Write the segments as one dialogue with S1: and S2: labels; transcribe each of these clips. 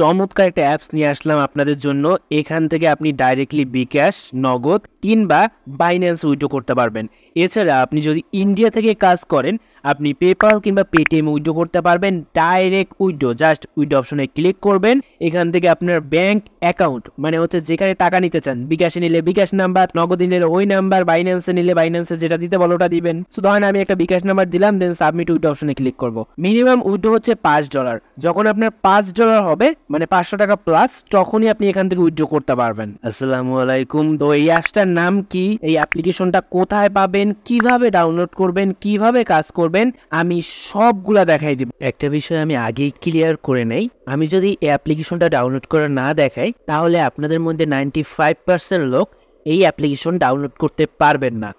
S1: চমৎকার একটা অ্যাপস নিয়ে আসলাম আপনাদের জন্য এখান থেকে আপনি ডাইরেক্টলি বিকাশ নগদ কিংবা বাইন্যান্স উইডো করতে পারবেন এছাড়া আপনি যদি ইন্ডিয়া থেকে কাজ করেন আপনি পেপাল কিংবা পেটিএম উইড্রো করতে পারবেন ডাইরেক্ট উইড্রো জাস্ট উইড্রো অপশনে ক্লিক করবেন এখান থেকে আপনার ব্যাংক অ্যাকাউন্ট মানে হচ্ছে যেখানে টাকা নিতে চান বিকাশে নিলে বিকাশ নাম্বার নগদ নিলে ওই নাম্বার বাইন্যান্সে নিলে বাইন্যান্সে যেটা দিতে বলো ওটা দিবেন সো ধরেন আমি একটা বিকাশ নাম্বার দিলাম দেন সাবমিট উইড্রো অপশনে ক্লিক করব মিনিমাম উইড্রো হচ্ছে পাঁচ ডলার যখন আপনার পাঁচ ডলার হবে মানে পাঁচশো টাকা প্লাস তখনই আপনি এখান থেকে উইড্রো করতে পারবেন আসসালামু আলাইকুম তো এই অ্যাপসটার নাম কি এই অ্যাপ্লিকেশনটা কোথায় পাবেন কিভাবে ডাউনলোড করবেন কিভাবে কাজ করবেন করবেন আমি সবগুলা দেখাই দিব একটা বিষয় আমি আগেই ক্লিয়ার করে নেই আমি যদি এই অ্যাপ্লিকেশনটা ডাউনলোড করে না দেখাই তাহলে আপনাদের মধ্যে নাইনটি ফাইভ পার্সেন্ট লোক এই অ্যাপ্লিকেশন ডাউনলোড করতে পারবেন না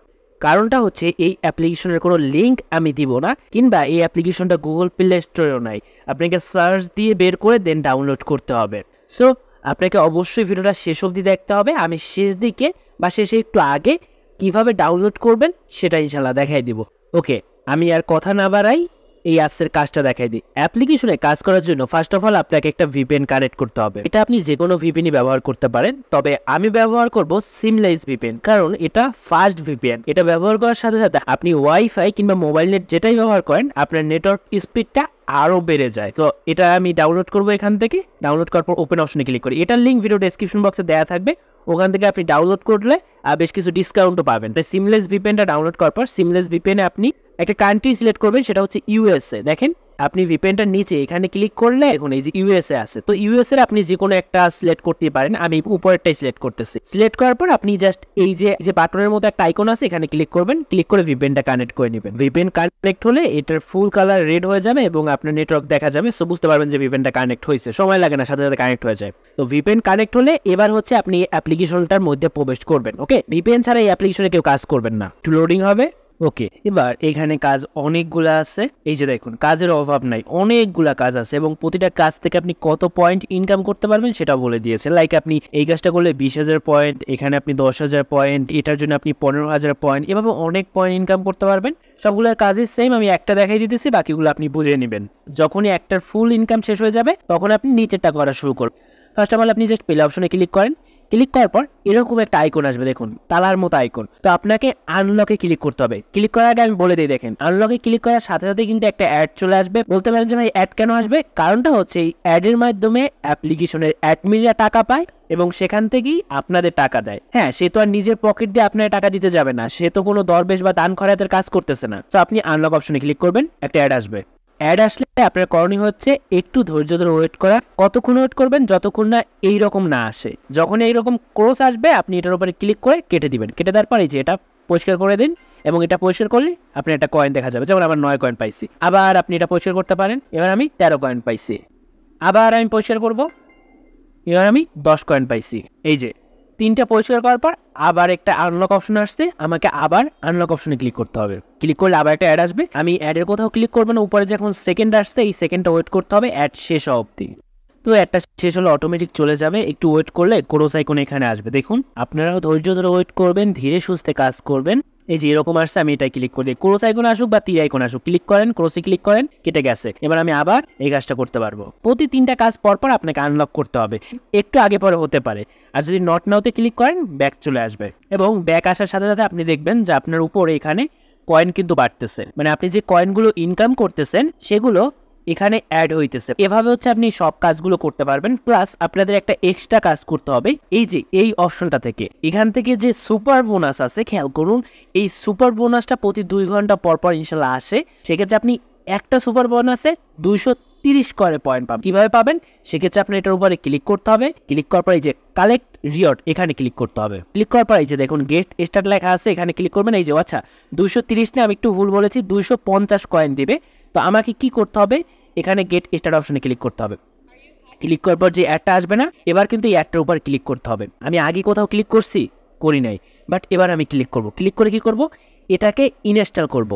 S1: কারণটা হচ্ছে এই অ্যাপ্লিকেশনের কোনো লিঙ্ক আমি দিব না কিংবা এই অ্যাপ্লিকেশনটা গুগল প্লে স্টোরেও নাই আপনাকে সার্চ দিয়ে বের করে দেন ডাউনলোড করতে হবে সো আপনাকে অবশ্যই ভিডিওটা শেষ অবধি দেখতে হবে আমি শেষ দিকে বা শেষে একটু আগে কিভাবে ডাউনলোড করবেন সেটা ইনশাল্লাহ দেখাই দিব ওকে আমি আর কথা না বাড়াই এই অ্যাপসের কাজটা দেখাই দিই অ্যাপ্লিকেশনে কাজ করার জন্য ফার্স্ট অফ অল আপনাকে একটা ভিপিএন কানেক্ট করতে হবে এটা আপনি যে কোনো ভিপিএনই ব্যবহার করতে পারেন তবে আমি ব্যবহার করব সিমলাইজ ভিপিএন কারণ এটা ফাস্ট ভিপিএন এটা ব্যবহার করার সাথে সাথে আপনি ওয়াইফাই কিংবা মোবাইল নেট যেটাই ব্যবহার করেন আপনার নেটওয়ার্ক স্পিডটা আরও বেড়ে যায় তো এটা আমি ডাউনলোড করব এখান থেকে ডাউনলোড করার পর ওপেন অপশনে ক্লিক করি এটার লিঙ্ক ভিডিও ডেসক্রিপশন বক্সে দেওয়া থাকবে ওখান থেকে আপনি ডাউনলোড করলে বেশ কিছু ডিসকাউন্টও পাবেন তাই সিমলেস ভিপেনটা ডাউনলোড করার পর সিমলেস ভিপেনে আপনি একটা কান্ট্রি সিলেক্ট করবেন সেটা হচ্ছে ইউএসএ দেখেন আপনি ভিপেনটার নিচে এখানে ক্লিক করলে এখন এই যে ইউএসএ আছে তো ইউএসএ আপনি যে কোনো একটা সিলেক্ট করতে পারেন আমি উপরেরটাই সিলেক্ট করতেছি সিলেক্ট করার পর আপনি জাস্ট এই যে যে বাটনের মতো একটা আইকন আছে এখানে ক্লিক করবেন ক্লিক করে ভিপেনটা কানেক্ট করে নেবেন ভিপেন কানেক্ট হলে এটার ফুল কালার রেড হয়ে যাবে এবং আপনার নেটওয়ার্ক দেখা যাবে সো বুঝতে পারবেন যে ভিপেনটা কানেক্ট হয়েছে সময় লাগে না সাথে সাথে কানেক্ট হয়ে যায় তো ভিপেন কানেক্ট হলে এবার হচ্ছে আপনি অ্যাপ্লিকেশনটার মধ্যে প্রবেশ করবেন ওকে ভিপেন ছাড়া এই অ্যাপ্লিকেশনে কেউ কাজ করবেন না একটু লোডিং হবে ওকে এবার এখানে কাজ অনেকগুলা আছে এই যে দেখুন কাজের অভাব নাই অনেকগুলা কাজ আছে এবং প্রতিটা কাজ থেকে আপনি কত পয়েন্ট ইনকাম করতে পারবেন সেটা বলে দিয়েছে লাইক আপনি এই কাজটা করলে বিশ হাজার পয়েন্ট এখানে আপনি দশ হাজার পয়েন্ট এটার জন্য আপনি পনেরো হাজার পয়েন্ট এভাবে অনেক পয়েন্ট ইনকাম করতে পারবেন সবগুলোর কাজই সেম আমি একটা দেখাই দিতেছি বাকিগুলো আপনি বুঝে নেবেন যখনই একটার ফুল ইনকাম শেষ হয়ে যাবে তখন আপনি নিচেরটা করা শুরু করবেন ফার্স্ট অফ অল আপনি জাস্ট পেলে অপশনে ক্লিক করেন ক্লিক করার পর এরকম একটা আইকন আসবে দেখুন তালার মতো আইকন তো আপনাকে আনলকে ক্লিক করতে হবে ক্লিক করার আগে আমি বলে দিই দেখেন আনলকে ক্লিক করার সাথে সাথে কিন্তু একটা অ্যাড চলে আসবে বলতে পারেন যে ভাই অ্যাড কেন আসবে কারণটা হচ্ছে এই অ্যাডের মাধ্যমে অ্যাপ্লিকেশনের অ্যাডমিনরা টাকা পায় এবং সেখান থেকেই আপনাদের টাকা দেয় হ্যাঁ সে তো আর নিজের পকেট দিয়ে আপনার টাকা দিতে যাবে না সে তো কোনো দরবেশ বা দান খরাতের কাজ করতেছে না তো আপনি আনলক অপশনে ক্লিক করবেন একটা অ্যাড আসবে অ্যাড আসলে আপনার করণীয় হচ্ছে একটু ধৈর্য ধরে ওয়েট করা কতক্ষণ ওয়েট করবেন যতক্ষণ না এই রকম না আসে যখন এই রকম ক্রস আসবে আপনি এটার উপরে ক্লিক করে কেটে দিবেন কেটে দেওয়ার পরে যে এটা পরিষ্কার করে দিন এবং এটা পরিষ্কার করলে আপনি একটা কয়েন দেখা যাবে যেমন আমার নয় কয়েন পাইছি আবার আপনি এটা পরিষ্কার করতে পারেন এবার আমি তেরো কয়েন পাইছি আবার আমি পরিষ্কার করব এবার আমি দশ কয়েন পাইছি এই যে তিনটা পরিষ্কার করার পর আবার একটা আনলক অপশন আসছে আমাকে আবার আনলক অপশনে ক্লিক করতে হবে ক্লিক করলে আবার একটা অ্যাড আসবে আমি অ্যাডের কোথাও ক্লিক করবো না উপরে যখন সেকেন্ড আসছে এই সেকেন্ডটা ওয়েট করতে হবে অ্যাড শেষ অবধি তো একটা শেষ হলে অটোমেটিক চলে যাবে একটু ওয়েট করলে ক্রোস এখানে আসবে দেখুন আপনারাও ধৈর্য ধরে ওয়েট করবেন ধীরে সুস্থে কাজ করবেন এই যে এরকম আসছে আমি এটাই ক্লিক করে দিই ক্রোস আইকন আসুক বা তীর আইকন আসুক ক্লিক করেন ক্রোসে ক্লিক করেন কেটে গেছে এবার আমি আবার এই কাজটা করতে পারবো প্রতি তিনটা কাজ পরপর আপনাকে আনলক করতে হবে একটু আগে পরে হতে পারে আর যদি নট নাওতে ক্লিক করেন ব্যাক চলে আসবে এবং ব্যাক আসার সাথে সাথে আপনি দেখবেন যে আপনার উপর এখানে কয়েন কিন্তু বাড়তেছে মানে আপনি যে কয়েনগুলো ইনকাম করতেছেন সেগুলো এখানে অ্যাড হইতেছে এভাবে হচ্ছে আপনি সব কাজগুলো করতে পারবেন প্লাস আপনাদের একটা এক্সট্রা কাজ করতে হবে এই যে এই অপশনটা থেকে এখান থেকে যে সুপার বোনাস আছে খেয়াল করুন এই সুপার বোনাসটা প্রতি দুই ঘন্টা পর পর ইনশাল্লাহ আসে সেক্ষেত্রে আপনি একটা সুপার বোনাসে দুইশো তিরিশ করে পয়েন্ট পাবেন কীভাবে পাবেন সেক্ষেত্রে আপনার এটার উপরে ক্লিক করতে হবে ক্লিক করার পর এই যে কালেক্ট রিওট এখানে ক্লিক করতে হবে ক্লিক করার পর এই যে দেখুন গেস্ট স্টার্ট লেখা আছে এখানে ক্লিক করবেন এই যে আচ্ছা দুশো তিরিশ না আমি একটু ভুল বলেছি দুশো পঞ্চাশ কয়েন দেবে তো আমাকে কি করতে হবে এখানে গেট স্টার্ট অপশনে ক্লিক করতে হবে ক্লিক করার পর যে অ্যাডটা আসবে না এবার কিন্তু এই অ্যাডটার উপর ক্লিক করতে হবে আমি আগে কোথাও ক্লিক করছি করি নাই বাট এবার আমি ক্লিক করব ক্লিক করে কি করব এটাকে ইনস্টল করব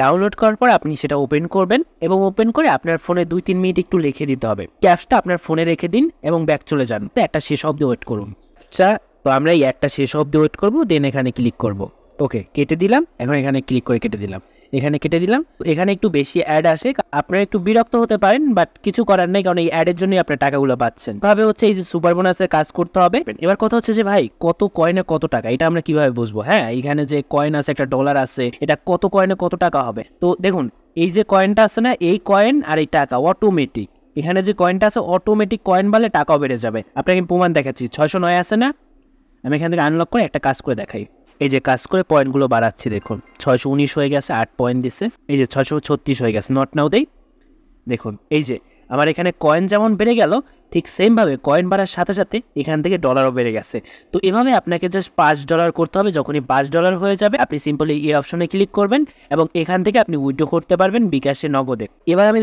S1: ডাউনলোড করার পর আপনি সেটা ওপেন করবেন এবং ওপেন করে আপনার ফোনে দুই তিন মিনিট একটু লিখে দিতে হবে ক্যাপসটা আপনার ফোনে রেখে দিন এবং ব্যাক চলে যান তো একটা শেষ অব্দি ওয়েট করুন আচ্ছা তো আমরা এই অ্যাডটা শেষ অব্দি ওয়েট করব দেন এখানে ক্লিক করব ওকে কেটে দিলাম এখন এখানে ক্লিক করে কেটে দিলাম এখানে কেটে দিলাম এখানে একটু বেশি অ্যাড আসে আপনারা একটু বিরক্ত হতে পারেন বাট কিছু করার নেই কারণ এই অ্যাডের জন্যই আপনার টাকাগুলো পাচ্ছেন ভাবে হচ্ছে এই যে সুপার বোনাসের কাজ করতে হবে এবার কথা হচ্ছে যে ভাই কত কয়েনে কত টাকা এটা আমরা কিভাবে বুঝবো হ্যাঁ এখানে যে কয়েন আছে একটা ডলার আছে এটা কত কয়েনে কত টাকা হবে তো দেখুন এই যে কয়েনটা আছে না এই কয়েন আর এই টাকা অটোমেটিক এখানে যে কয়েনটা আছে অটোমেটিক কয়েন বলে টাকাও বেড়ে যাবে আপনাকে আমি প্রমাণ দেখাচ্ছি ছয়শো নয় আছে না আমি এখান থেকে আনলক করে একটা কাজ করে দেখাই এই যে কাজ করে পয়েন্টগুলো বাড়াচ্ছি দেখুন ছয়শো উনিশ হয়ে গেছে আট পয়েন্ট দিছে এই যে ছয়শো ছত্রিশ হয়ে গেছে নট নাও দেই দেখুন এই যে আমার এখানে কয়েন যেমন বেড়ে গেল ঠিক সেমভাবে কয়েন বাড়ার সাথে সাথে এখান থেকে ডলারও বেড়ে গেছে তো এভাবে আপনাকে জাস্ট পাঁচ ডলার করতে হবে যখনই পাঁচ ডলার হয়ে যাবে আপনি সিম্পলি এই অপশনে ক্লিক করবেন এবং এখান থেকে আপনি উইডো করতে পারবেন বিকাশে নগদে এবার আমি